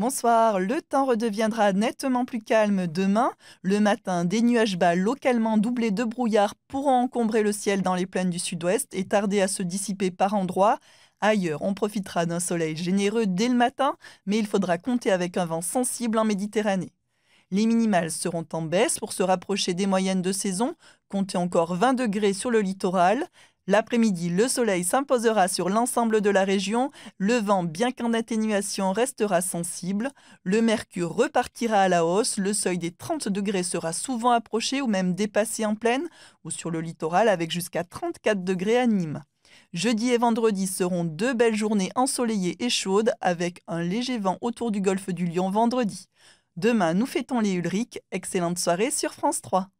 Bonsoir. Le temps redeviendra nettement plus calme demain. Le matin, des nuages bas localement doublés de brouillard pourront encombrer le ciel dans les plaines du sud-ouest et tarder à se dissiper par endroits. Ailleurs, on profitera d'un soleil généreux dès le matin, mais il faudra compter avec un vent sensible en Méditerranée. Les minimales seront en baisse pour se rapprocher des moyennes de saison, comptez encore 20 degrés sur le littoral. L'après-midi, le soleil s'imposera sur l'ensemble de la région, le vent, bien qu'en atténuation, restera sensible, le mercure repartira à la hausse, le seuil des 30 degrés sera souvent approché ou même dépassé en pleine ou sur le littoral avec jusqu'à 34 degrés à Nîmes. Jeudi et vendredi seront deux belles journées ensoleillées et chaudes avec un léger vent autour du golfe du Lion vendredi. Demain, nous fêtons les Ulrich. Excellente soirée sur France 3.